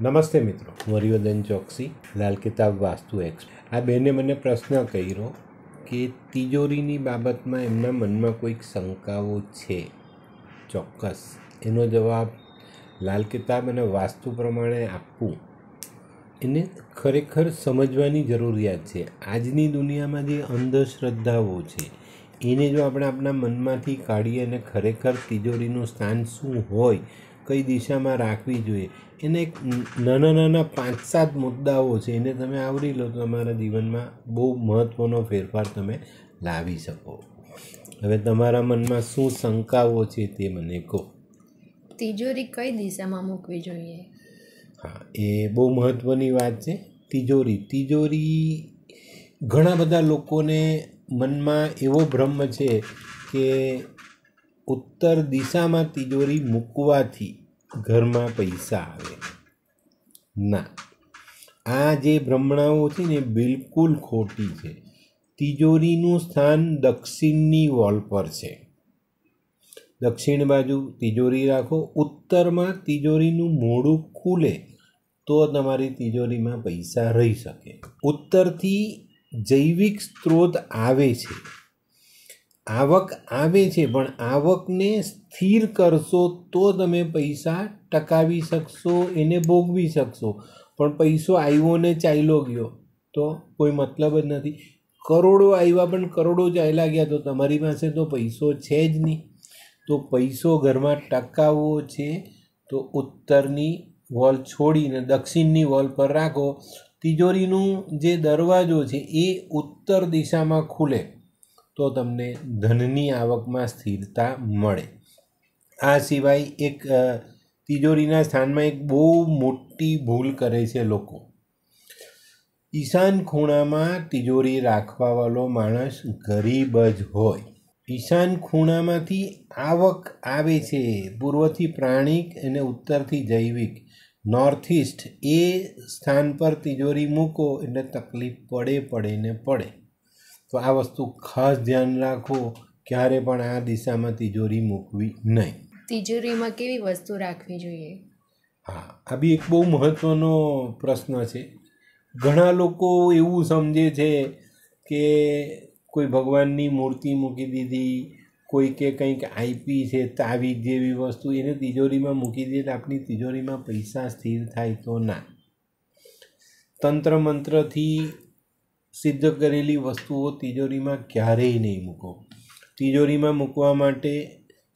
નમસ્તે મિત્રો હું હરિવર્ધન ચોકસી લાલ કિતાબ વાસ્તુ એક્સ આ બેને મને પ્રશ્ન કર્યો કે તિજોરીની બાબતમાં એમના મનમાં કોઈક શંકાઓ છે ચોક્કસ એનો જવાબ લાલ કિતાબ અને વાસ્તુ પ્રમાણે આપવું એને ખરેખર સમજવાની જરૂરિયાત છે આજની દુનિયામાં જે અંધશ્રદ્ધાઓ છે એને જો આપણે આપણા મનમાંથી કાઢીએ અને ખરેખર તિજોરીનું સ્થાન શું હોય કઈ દિશામાં રાખવી જોઈએ એને એક નાના નાના પાંચ સાત મુદ્દાઓ છે એને તમે આવરી લો તો તમારા જીવનમાં બહુ મહત્ત્વનો ફેરફાર તમે લાવી શકો હવે તમારા મનમાં શું શંકાઓ છે તે મને કહો તિજોરી કઈ દિશામાં મૂકવી જોઈએ હા એ બહુ મહત્ત્વની વાત છે તિજોરી તિજોરી ઘણા બધા લોકોને મનમાં એવો ભ્રમ છે કે ઉત્તર દિશામાં તિજોરી મૂકવાથી ઘરમાં પૈસા આવે ના આ જે ભ્રમણાઓ છે ને બિલકુલ ખોટી છે તિજોરીનું સ્થાન દક્ષિણની વોલ પર છે દક્ષિણ બાજુ તિજોરી રાખો ઉત્તરમાં તિજોરીનું મોડું ખુલે તો તમારી તિજોરીમાં પૈસા રહી શકે ઉત્તરથી જૈવિક સ્ત્રોત આવે છે આવક આવે છે પણ આવકને સ્થિર કરશો તો તમે પૈસા ટકાવી શકશો એને ભોગવી શકશો પણ પૈસો આવ્યો ને ચાલ્યો ગયો તો કોઈ મતલબ જ નથી કરોડો આવ્યા પણ કરોડો ચાલ્યા ગયા તો તમારી પાસે તો પૈસો છે જ નહીં તો પૈસો ઘરમાં ટકાવવો છે તો ઉત્તરની વોલ છોડીને દક્ષિણની વોલ પર રાખો તિજોરીનું જે દરવાજો છે એ ઉત્તર દિશામાં ખુલે તો તમને ધનની આવકમાં સ્થિરતા મળે આ સિવાય એક તિજોરીના સ્થાનમાં એક બહુ મોટી ભૂલ કરે છે લોકો ઈશાન ખૂણામાં તિજોરી રાખવાવાળો માણસ ગરીબ જ હોય ઈશાન ખૂણામાંથી આવક આવે છે પૂર્વથી પ્રાણિક અને ઉત્તરથી જૈવિક નોર્થ ઇસ્ટ એ સ્થાન પર તિજોરી મૂકો એટલે તકલીફ પડે પડે ને પડે તો આ વસ્તુ ખાસ ધ્યાન રાખો ક્યારે પણ આ દિશામાં તિજોરી મૂકવી નહીં તિજોરીમાં કેવી વસ્તુ રાખવી જોઈએ હા આ બી એક બહુ મહત્ત્વનો પ્રશ્ન છે ઘણા લોકો એવું સમજે છે કે કોઈ ભગવાનની મૂર્તિ મૂકી દીધી કોઈ કે કંઈક આઈપી છે તાવી જેવી વસ્તુ એને તિજોરીમાં મૂકી દીધી આપણી તિજોરીમાં પૈસા સ્થિર થાય તો ના તંત્ર મંત્રથી સિદ્ધ કરેલી વસ્તુઓ તિજોરીમાં ક્યારેય નહીં મૂકો તિજોરીમાં મૂકવા માટે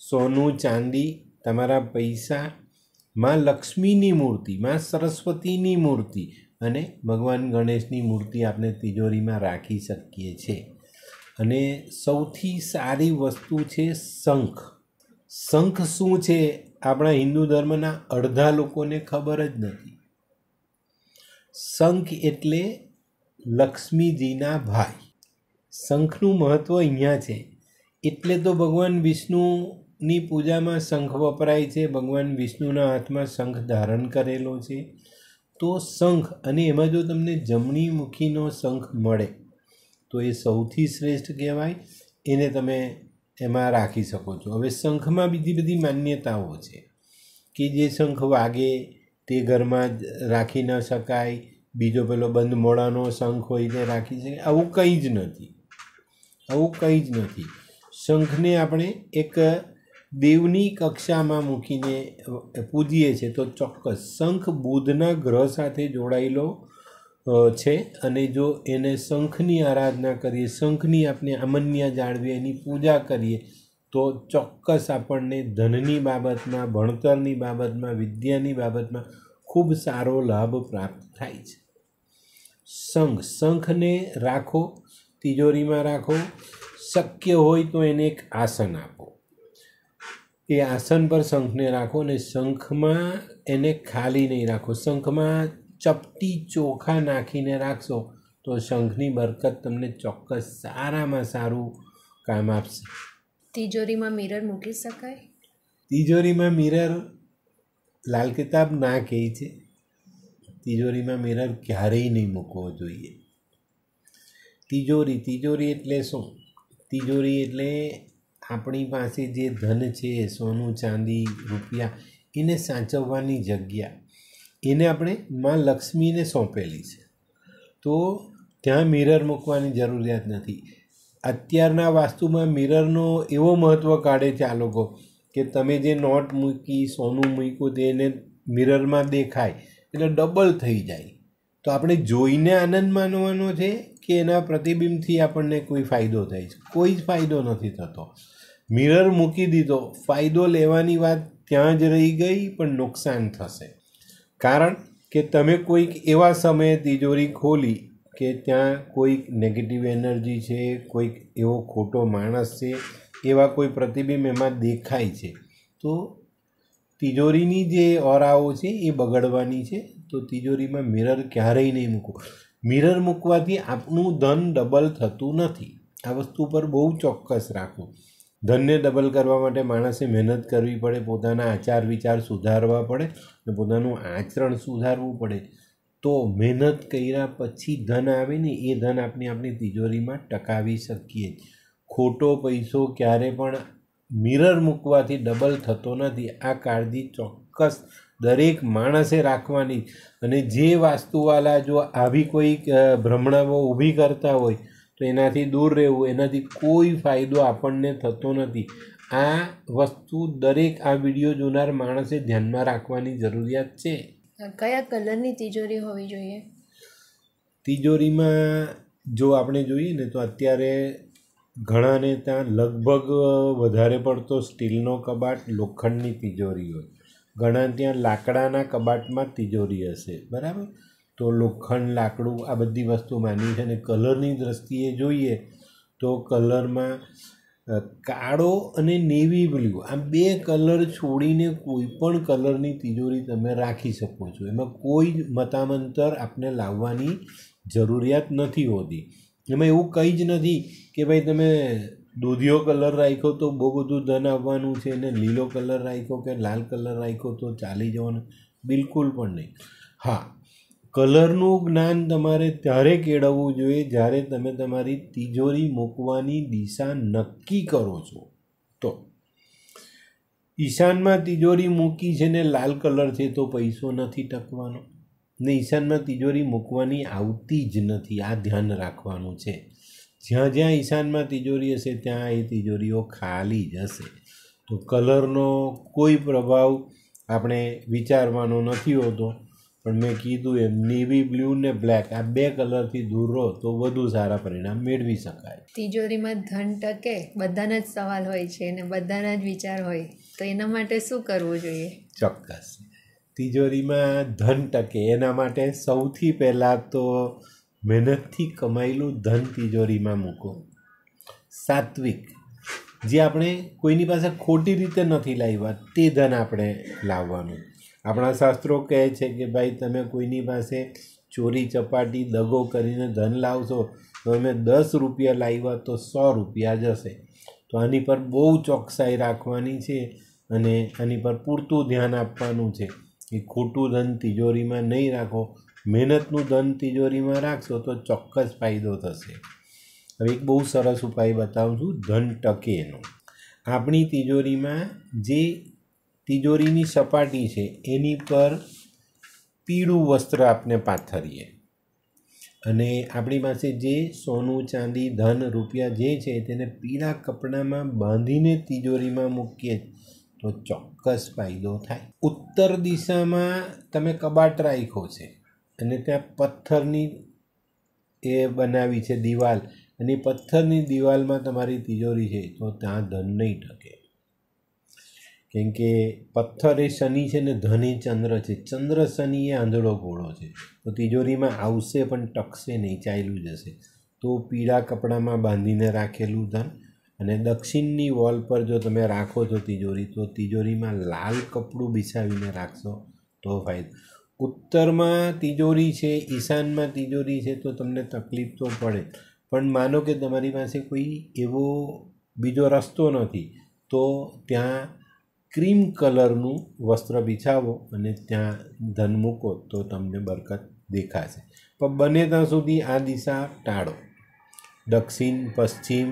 સોનું ચાંદી તમારા પૈસા માં લક્ષ્મીની મૂર્તિ માં સરસ્વતીની મૂર્તિ અને ભગવાન ગણેશની મૂર્તિ આપણે તિજોરીમાં રાખી શકીએ છીએ અને સૌથી સારી વસ્તુ છે શંખ શંખ શું છે આપણા હિન્દુ ધર્મના અડધા લોકોને ખબર જ નથી શંખ એટલે લક્ષ્મીજીના ભાઈ શંખનું મહત્ત્વ અહીંયા છે એટલે તો ભગવાન વિષ્ણુની પૂજામાં શંખ વપરાય છે ભગવાન વિષ્ણુના હાથમાં શંખ ધારણ કરેલો છે તો શંખ અને એમાં જો તમને જમણી મુખીનો શંખ મળે તો એ સૌથી શ્રેષ્ઠ કહેવાય એને તમે એમાં રાખી શકો છો હવે શંખમાં બીજી બધી માન્યતાઓ છે કે જે શંખ વાગે તે ઘરમાં જ રાખી ન શકાય બીજો પેલો બંધ મોડાનો શંખ હોઈને રાખી શકે આવું કંઈ જ નથી આવું કંઈ જ નથી શંખને આપણે એક દેવની કક્ષામાં મૂકીને પૂજીએ છીએ તો ચોક્કસ શંખ બુધના ગ્રહ સાથે જોડાયેલો છે અને જો એને શંખની આરાધના કરીએ શંખની આપણે અમન્યા જાળવીએ એની પૂજા કરીએ તો ચોક્કસ આપણને ધનની બાબતમાં ભણતરની બાબતમાં વિદ્યાની બાબતમાં ખૂબ સારો લાભ પ્રાપ્ત થાય છે શંખ શંખને રાખો તિજોરીમાં રાખો શક્ય હોય તો એને એક આસન આપો એ આસન પર શંખને રાખો અને શંખમાં એને ખાલી નહીં રાખો શંખમાં ચપટી ચોખા નાખીને રાખશો તો શંખની બરકત તમને ચોક્કસ સારામાં સારું કામ આપશે તિજોરીમાં મિરર મૂકી શકાય તિજોરીમાં મિરર લાલ કિતાબ ના કહે છે તિજોરીમાં મિરર ક્યારેય નહીં મૂકવો જોઈએ તિજોરી તિજોરી એટલે શું તિજોરી એટલે આપણી પાસે જે ધન છે સોનું ચાંદી રૂપિયા એને સાચવવાની જગ્યા એને આપણે માં લક્ષ્મીને સોંપેલી છે તો ત્યાં મિરર મૂકવાની જરૂરિયાત નથી અત્યારના વાસ્તુમાં મિરરનો એવો મહત્ત્વ કાઢે છે આ લોકો કે તમે જે નોટ મૂકી સોનું મૂક્યું તેને મિરરમાં દેખાય એટલે ડબલ થઈ જાય તો આપણે જોઈને આનંદ માનવાનો છે કે એના પ્રતિબિંબથી આપણને કોઈ ફાયદો થાય છે કોઈ જ ફાયદો નથી થતો મિરર મૂકી દીધો ફાયદો લેવાની વાત ત્યાં જ રહી ગઈ પણ નુકસાન થશે કારણ કે તમે કોઈક એવા સમયે તિજોરી ખોલી કે ત્યાં કોઈક નેગેટિવ એનર્જી છે કોઈક એવો ખોટો માણસ છે એવા કોઈ પ્રતિબિંબ એમાં દેખાય છે તો તિજોરીની જે ઓરાઓ છે એ બગડવાની છે તો તિજોરીમાં મિરર ક્યારેય નહીં મૂકો મિરર મૂકવાથી આપનું ધન ડબલ થતું નથી આ વસ્તુ પર બહુ ચોક્કસ રાખો ધનને ડબલ કરવા માટે માણસે મહેનત કરવી પડે પોતાના આચાર વિચાર સુધારવા પડે અને પોતાનું આચરણ સુધારવું પડે તો મહેનત કર્યા પછી ધન આવે ને એ ધન આપણે આપણી તિજોરીમાં ટકાવી શકીએ ખોટો પૈસો ક્યારે પણ મિરર મૂકવાથી ડબલ થતો નથી આ કાળજી ચોક્કસ દરેક માણસે રાખવાની અને જે વાસ્તુવાલા જો આવી કોઈ ભ્રમણાઓ ઊભી કરતા હોય તો એનાથી દૂર રહેવું એનાથી કોઈ ફાયદો આપણને થતો નથી આ વસ્તુ દરેક આ વિડીયો જોનાર માણસે ધ્યાનમાં રાખવાની જરૂરિયાત છે કયા કલરની તિજોરી હોવી જોઈએ તિજોરીમાં જો આપણે જોઈએ ને તો અત્યારે ઘણાને ત્યાં લગભગ વધારે પડતો સ્ટીલનો કબાટ લોખંડની તિજોરી હોય ઘણા ત્યાં લાકડાના કબાટમાં તિજોરી હશે બરાબર તો લોખંડ લાકડું આ બધી વસ્તુ માની છે અને કલરની દ્રષ્ટિએ જોઈએ તો કલરમાં કાળો અને નેવી બ્લુ આ બે કલર છોડીને કોઈ પણ કલરની તિજોરી તમે રાખી શકો છો એમાં કોઈ મતામંતર આપણે લાવવાની જરૂરિયાત નથી હોતી એમાં એવું કંઈ જ નથી કે ભાઈ તમે દૂધિયો કલર રાખ્યો તો બહુ બધું ધન આવવાનું છે ને લીલો કલર રાખ્યો કે લાલ કલર રાખ્યો તો ચાલી જવાનું બિલકુલ પણ નહીં હા કલરનું જ્ઞાન તમારે ત્યારે કેળવવું જોઈએ જ્યારે તમે તમારી તિજોરી મૂકવાની દિશા નક્કી કરો છો તો ઈશાનમાં તિજોરી મૂકી છે ને લાલ કલર છે તો પૈસો નથી ટકવાનો ને ઈશાનમાં તિજોરી મૂકવાની આવતી જ નથી આ ધ્યાન રાખવાનું છે જ્યાં જ્યાં ઈશાનમાં તિજોરી હશે ત્યાં એ તિજોરીઓ ખાલી જ હશે તો કલરનો કોઈ પ્રભાવ આપણે વિચારવાનો નથી હોતો પણ મેં કીધું એમ નેવી બ્લુ ને બ્લેક આ બે કલરથી દૂર રહો તો વધુ સારા પરિણામ મેળવી શકાય તિજોરીમાં ધન ટકે બધાના જ સવાલ હોય છે અને બધાના જ વિચાર હોય તો એના માટે શું કરવું જોઈએ ચોક્કસ તિજોરીમાં ધન ટકે એના માટે સૌથી પહેલાં તો મહેનતથી કમાયેલું ધન તિજોરીમાં મૂકો સાત્વિક જે આપણે કોઈની પાસે ખોટી રીતે નથી લાવ્યા તે ધન આપણે લાવવાનું આપણા શાસ્ત્રો કહે છે કે ભાઈ તમે કોઈની પાસે ચોરી ચપાટી દગો કરીને ધન લાવશો તો અમે દસ રૂપિયા લાવ્યા તો સો રૂપિયા જશે તો આની પર બહુ ચોકસાઈ રાખવાની છે અને આની પર પૂરતું ધ્યાન આપવાનું છે એ ખોટું ધન તિજોરીમાં નહીં રાખો મહેનતનું ધન તિજોરીમાં રાખશો તો ચોક્કસ ફાયદો થશે હવે એક બહુ સરસ ઉપાય બતાવું છું ધન ટકે એનો આપણી તિજોરીમાં જે તિજોરીની સપાટી છે એની પર પીળું વસ્ત્ર આપણે પાથરીએ અને આપણી પાસે જે સોનું ચાંદી ધન રૂપિયા જે છે તેને પીળા કપડામાં બાંધીને તિજોરીમાં મૂકીએ તો ચોક્કસ ફાયદો થાય ઉત્તર દિશામાં તમે કબાટ રાખ્યો છે અને ત્યાં પથ્થરની એ બનાવી છે દિવાલ અને પથ્થરની દિવાલમાં તમારી તિજોરી છે તો ત્યાં ધન નહીં ટકે કેમ કે પથ્થર એ શનિ છે ને ધન એ ચંદ્ર છે ચંદ્ર શનિ એ આંધળો ઘોડો છે તો તિજોરીમાં આવશે પણ ટકશે નહીં ચાલ્યું જશે તો પીળા કપડામાં બાંધીને રાખેલું ધન અને દક્ષિણની વોલ પર જો તમે રાખો છો તિજોરી તો તિજોરીમાં લાલ કપડું બિછાવીને રાખશો તો ફાયદો ઉત્તરમાં તિજોરી છે ઈશાનમાં તિજોરી છે તો તમને તકલીફ તો પડે પણ માનો કે તમારી પાસે કોઈ એવો બીજો રસ્તો નથી તો ત્યાં ક્રીમ કલરનું વસ્ત્ર બિછાવો અને ત્યાં ધન મૂકો તો તમને બરકત દેખાશે પણ બને ત્યાં સુધી આ દિશા ટાળો દક્ષિણ પશ્ચિમ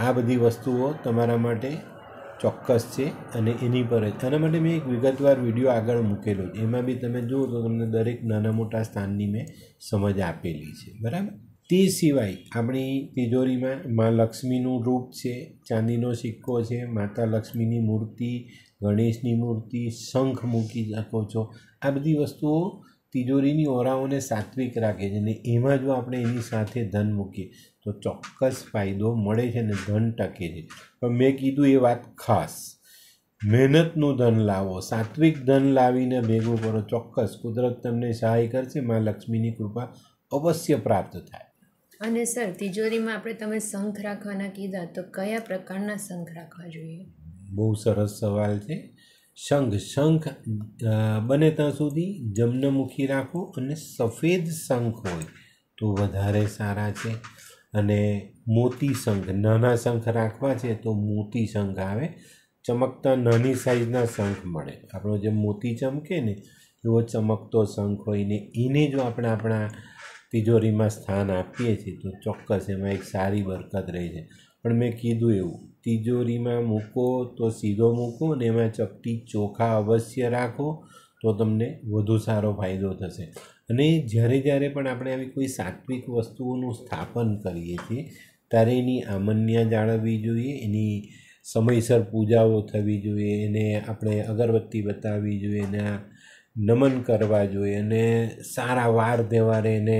આ બધી વસ્તુઓ તમારા માટે ચોક્કસ છે અને એની પર જ આના માટે મેં એક વિગતવાર વિડીયો આગળ મૂકેલો છે એમાં બી તમે જુઓ તો તમને દરેક નાના મોટા સ્થાનની મેં સમજ આપેલી છે બરાબર તે સિવાય આપણી તિજોરીમાં મા લક્ષ્મીનું રૂપ છે ચાંદીનો સિક્કો છે માતા લક્ષ્મીની મૂર્તિ ગણેશની મૂર્તિ શંખ મૂકી શકો છો આ બધી વસ્તુઓ તિજોરીની ઓરાઓને સાત્વિક રાખે છે અને એમાં જો આપણે એની સાથે ધન મૂકીએ તો ચોક્કસ ફાયદો મળે છે ને ધન ટકે છે પણ મેં કીધું એ વાત ખાસ મહેનતનું ધન લાવો સાત્વિક ધન લાવીને ભેગું કરો ચોક્કસ કુદરત તમને સહાય કરશે માં લક્ષ્મીની કૃપા અવશ્ય પ્રાપ્ત થાય અને સર તિજોરીમાં આપણે તમે શંખ રાખવાના કીધા તો કયા પ્રકારના શંખ રાખવા જોઈએ બહુ સરસ સવાલ છે શંખ શંખ બને ત્યાં સુધી જમનમુખી રાખો અને સફેદ શંખ હોય તો વધારે સારા છે અને મોતી શંખ નાના શંખ રાખવા છે તો મોતી શંખ આવે ચમકતા નાની સાઇઝના શંખ મળે આપણો જે મોતી ચમકે ને એવો ચમકતો શંખ હોય ને એને જો આપણે આપણા તિજોરીમાં સ્થાન આપીએ છીએ તો ચોક્કસ એમાં એક સારી બરકત રહે છે પણ મેં કીધું એવું તિજોરીમાં મૂકો તો સીધો મૂકો અને એમાં ચપટી ચોખા અવશ્ય રાખો તો તમને વધુ સારો ફાયદો થશે અને જ્યારે જ્યારે પણ આપણે આવી કોઈ સાત્વિક વસ્તુઓનું સ્થાપન કરીએ છીએ ત્યારે એની આમન્યા જાળવવી જોઈએ એની સમયસર પૂજાઓ થવી જોઈએ એને આપણે અગરબત્તી બતાવવી જોઈએ એના નમન કરવા જોઈએ અને સારા વાર તહેવારે એને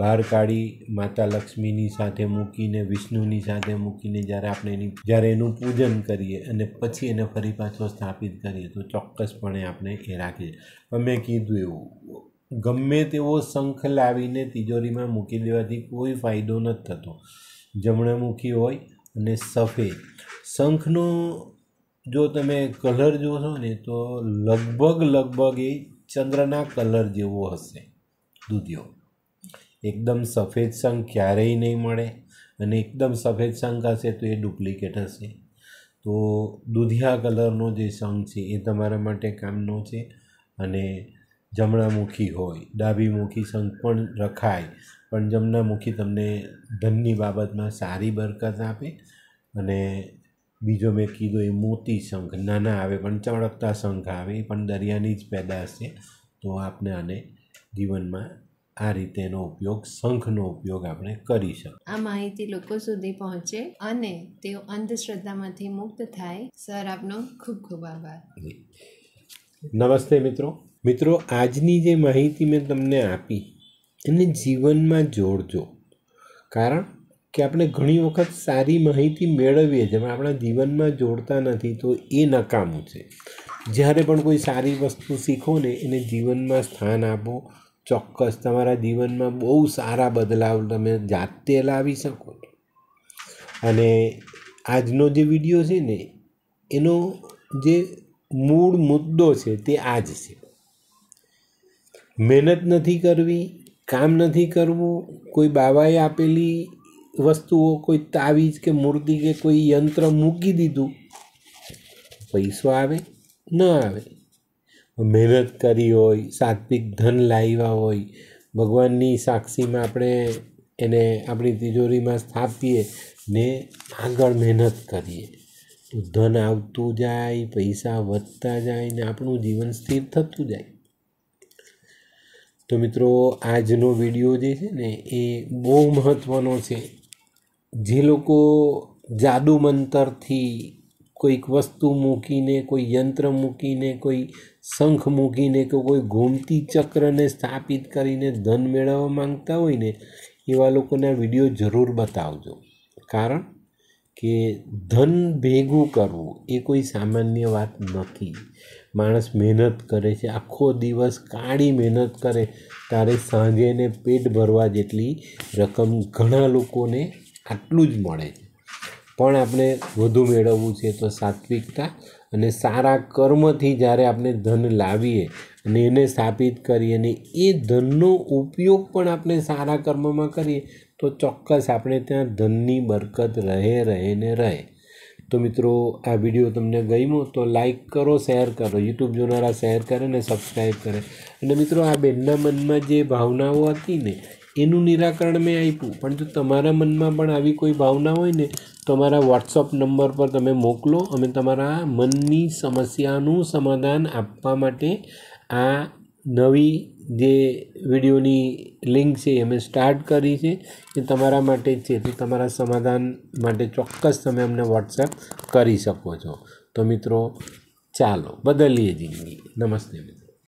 બહાર કાઢી માતા લક્ષ્મીની સાથે મૂકીને વિષ્ણુની સાથે મૂકીને જ્યારે આપણે એની જ્યારે એનું પૂજન કરીએ અને પછી એને ફરી પાછો સ્થાપિત કરીએ તો ચોક્કસપણે આપણે એ રાખીએ અમે કીધું એવું ગમે તેવો શંખ લાવીને તિજોરીમાં મૂકી દેવાથી કોઈ ફાયદો નથી થતો જમણામુખી હોય અને સફેદ શંખનો જો તમે કલર જોશો ને તો લગભગ લગભગ એ ચંદ્રના કલર જેવો હશે દૂધિયો એકદમ સફેદ સંઘ ક્યારેય નહીં મળે અને એકદમ સફેદ સંઘ હશે તો એ ડુપ્લિકેટ હશે તો દૂધિયા કલરનો જે સંઘ છે એ તમારા માટે કામનો છે અને જમણામુખી હોય ડાબીમુખી સંઘ પણ રખાય પણ જમણામુખી તમને ધનની બાબતમાં સારી બરકત આપે અને બીજો મેં કીધો એ મોતી શંખ નાના આવે પણ ચળકતા શંખ આવે એ પણ દરિયાની જ પેદાશ છે તો આપને આને જીવનમાં આ રીતેનો ઉપયોગ શંખનો ઉપયોગ આપણે કરી શકીએ આ માહિતી લોકો સુધી પહોંચે અને તેઓ અંધશ્રદ્ધામાંથી મુક્ત થાય સર આપનો ખૂબ ખૂબ આભાર નમસ્તે મિત્રો મિત્રો આજની જે માહિતી મેં તમને આપી એને જીવનમાં જોડજો કારણ કે આપણે ઘણી વખત સારી માહિતી મેળવીએ છીએ આપણા જીવનમાં જોડતા નથી તો એ નકામું છે જ્યારે પણ કોઈ સારી વસ્તુ શીખો ને એને જીવનમાં સ્થાન આપો ચોક્કસ તમારા જીવનમાં બહુ સારા બદલાવ તમે જાતે લાવી શકો અને આજનો જે વિડીયો છે ને એનો જે મૂળ મુદ્દો છે તે આ જ છે મહેનત નથી કરવી કામ નથી કરવું કોઈ બાબાએ આપેલી વસ્તુઓ કોઈ તાવીજ કે મૂર્તિ કે કોઈ યંત્ર મૂકી દીધું પૈસો આવે ન આવે મહેનત કરી હોય સાત્વિક ધન લાવ્યા હોય ભગવાનની સાક્ષીમાં આપણે એને આપણી તિજોરીમાં સ્થાપીએ ને આગળ મહેનત કરીએ તો ધન આવતું જાય પૈસા વધતા જાય ને આપણું જીવન સ્થિર થતું જાય તો મિત્રો આજનો વિડીયો જે છે ને એ બહુ મહત્ત્વનો છે જે લોકો જાદુ મંતરથી કોઈક વસ્તુ મૂકીને કોઈ યંત્ર મૂકીને કોઈ શંખ મૂકીને કે કોઈ ગોમતી ચક્રને સ્થાપિત કરીને ધન મેળવવા માંગતા હોય ને એવા લોકોના વિડીયો જરૂર બતાવજો કારણ કે ધન ભેગું કરવું એ કોઈ સામાન્ય વાત નથી માણસ મહેનત કરે છે આખો દિવસ કાળી મહેનત કરે તારે સાંજેને પેટ ભરવા જેટલી રકમ ઘણા લોકોને આટલું જ મળે છે પણ આપણે વધુ મેળવવું છે તો સાત્વિકતા અને સારા કર્મથી જ્યારે આપણે ધન લાવીએ અને એને સ્થાપિત કરીએ અને એ ધનનો ઉપયોગ પણ આપણે સારા કર્મમાં કરીએ તો ચોક્કસ આપણે ત્યાં ધનની બરકત રહે રહે ને રહે તો મિત્રો આ વિડીયો તમને ગમ્યો તો લાઇક કરો શેર કરો યુટ્યુબ જોનારા શેર કરે ને સબસ્ક્રાઈબ કરે અને મિત્રો આ બેનના મનમાં જે ભાવનાઓ હતી ને એનું નિરાકરણ મેં આપ્યું પણ જો તમારા મનમાં પણ આવી કોઈ ભાવના હોય ને તમારા વોટ્સઅપ નંબર પર તમે મોકલો અમે તમારા મનની સમસ્યાનું સમાધાન આપવા માટે આ નવી જે વિડીયોની લિંક છે અમે સ્ટાર્ટ કરી છે એ તમારા માટે છે તો તમારા સમાધાન માટે ચોક્કસ તમે અમને વોટ્સએપ કરી શકો છો તો મિત્રો ચાલો બદલીએ જિંદગી નમસ્તે મિત્રો